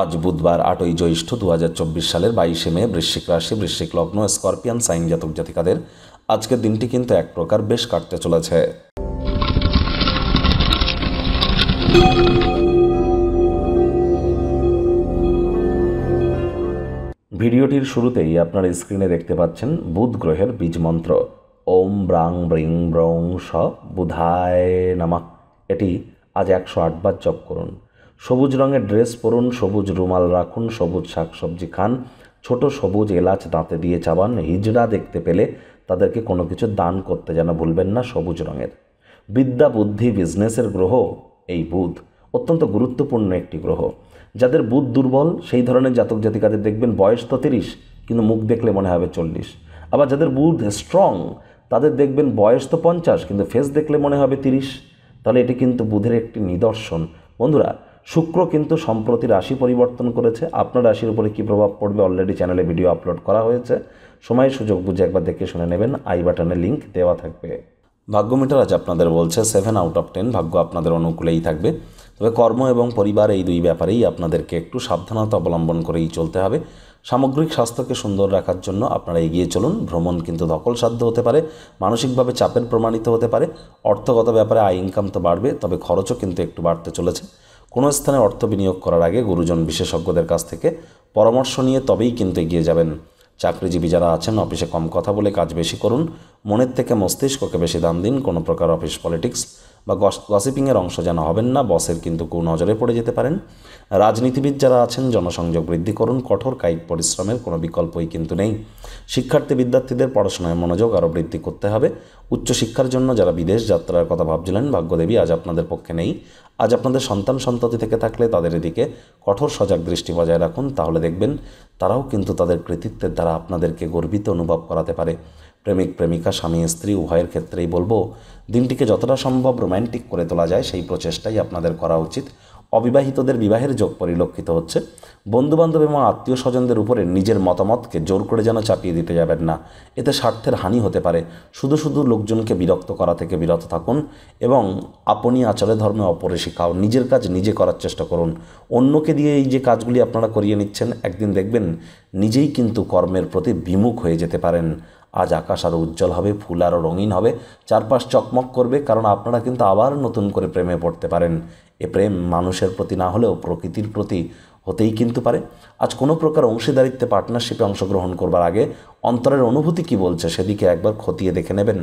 আজ বুধবার আটই জ্যৈষ্ঠ দু সালের বাইশে মে বৃশ্চিক রাশি বৃশ্চিক লগ্ন স্করপিয়ান সাইন জাতক জাতিকাদের আজকের দিনটি কিন্তু এক প্রকার বেশ কাটতে চলেছে ভিডিওটির শুরুতেই আপনার স্ক্রিনে দেখতে পাচ্ছেন বুধ গ্রহের বীজ মন্ত্র ওম ব্রাং ব্রিং ব্রং স বুধায় নামা এটি আজ একশো আটবার জপ করুন সবুজ রঙের ড্রেস পরুন সবুজ রুমাল রাখুন সবুজ শাকসবজি খান ছোট সবুজ এলাচ দাঁতে দিয়ে চাবান হিজড়া দেখতে পেলে তাদেরকে কোনো কিছু দান করতে যেন ভুলবেন না সবুজ রঙের বিদ্যা বুদ্ধি বিজনেসের গ্রহ এই বুধ অত্যন্ত গুরুত্বপূর্ণ একটি গ্রহ যাদের বুধ দুর্বল সেই ধরনের জাতক জাতিকাদের দেখবেন বয়স তো তিরিশ কিন্তু মুখ দেখলে মনে হবে চল্লিশ আবার যাদের বুধ স্ট্রং তাদের দেখবেন বয়স তো পঞ্চাশ কিন্তু ফেস দেখলে মনে হবে তিরিশ তাহলে এটি কিন্তু বুধের একটি নিদর্শন বন্ধুরা শুক্র কিন্তু সম্প্রতি রাশি পরিবর্তন করেছে আপনার রাশির উপরে কী প্রভাব পড়বে অলরেডি চ্যানেলে ভিডিও আপলোড করা হয়েছে সময় সুযোগ বুঝে একবার দেখে শুনে নেবেন আই বাটনে লিঙ্ক দেওয়া থাকবে ভাগ্যমিটার আজ আপনাদের বলছে সেভেন আউট অফ টেন ভাগ্য আপনাদের অনুকূলেই থাকবে তবে কর্ম এবং পরিবার এই দুই ব্যাপারেই আপনাদেরকে একটু সাবধানতা অবলম্বন করেই চলতে হবে সামগ্রিক স্বাস্থ্যকে সুন্দর রাখার জন্য আপনারা এগিয়ে চলুন ভ্রমণ কিন্তু সাধ্য হতে পারে মানসিকভাবে চাপের প্রমাণিত হতে পারে অর্থগত ব্যাপারে আয় ইনকাম তো বাড়বে তবে খরচও কিন্তু একটু বাড়তে চলেছে কোনো স্থানে অর্থ বিনিয়োগ করার আগে গুরুজন বিশেষজ্ঞদের কাছ থেকে পরামর্শ নিয়ে তবেই কিন্তু এগিয়ে যাবেন চাকরিজীবী যারা আছেন অফিসে কম কথা বলে কাজ বেশি করুন মনের থেকে মস্তিষ্ককে বেশি দাম দিন কোনো প্রকার অফিস পলিটিক্স বা গসিপিংয়ের অংশ যেন হবেন না বসের কিন্তু কেউ নজরে পড়ে যেতে পারেন রাজনীতিবিদ যারা আছেন জনসংযোগ বৃদ্ধি করুন কঠোর কায়িক পরিশ্রমের কোনো বিকল্পই কিন্তু নেই শিক্ষার্থী বিদ্যার্থীদের পড়াশোনায় মনোযোগ আরও বৃদ্ধি করতে হবে উচ্চশিক্ষার জন্য যারা বিদেশ যাত্রার কথা ভাবছিলেন ভাগ্যদেবী আজ আপনাদের পক্ষে নেই আজ আপনাদের সন্তান সন্ততি থেকে থাকলে তাদের এদিকে কঠোর সজাগ দৃষ্টি বজায় রাখুন তাহলে দেখবেন তারাও কিন্তু তাদের কৃতিত্বের দ্বারা আপনাদেরকে গর্বিত অনুভব করাতে পারে প্রেমিক প্রেমিকা স্বামী স্ত্রী উভয়ের ক্ষেত্রেই বলবো দিনটিকে যতটা সম্ভব রোম্যান্টিক করে তোলা যায় সেই প্রচেষ্টাই আপনাদের করা উচিত অবিবাহিতদের বিবাহের যোগ পরিলক্ষিত হচ্ছে বন্ধুবান্ধব এবং আত্মীয় স্বজনদের উপরে নিজের মতামতকে জোর করে যেন চাপিয়ে দিতে যাবেন না এতে স্বার্থের হানি হতে পারে শুধু শুধু লোকজনকে বিরক্ত করা থেকে বিরত থাকুন এবং আপনি আচারে ধর্মে অপরে শিখাও নিজের কাজ নিজে করার চেষ্টা করুন অন্যকে দিয়ে এই যে কাজগুলি আপনারা করিয়ে নিচ্ছেন একদিন দেখবেন নিজেই কিন্তু কর্মের প্রতি বিমুখ হয়ে যেতে পারেন আজ আকাশ আরও উজ্জ্বল হবে ফুল আরও রঙিন হবে চারপাশ চকমক করবে কারণ আপনারা কিন্তু আবার নতুন করে প্রেমে পড়তে পারেন এ প্রেম মানুষের প্রতি না হলেও প্রকৃতির প্রতি হতেই কিন্তু পারে আজ কোনো প্রকার অংশীদারিত্বে পার্টনারশিপে অংশগ্রহণ করবার আগে অন্তরের অনুভূতি কি বলছে সেদিকে একবার খতিয়ে দেখে নেবেন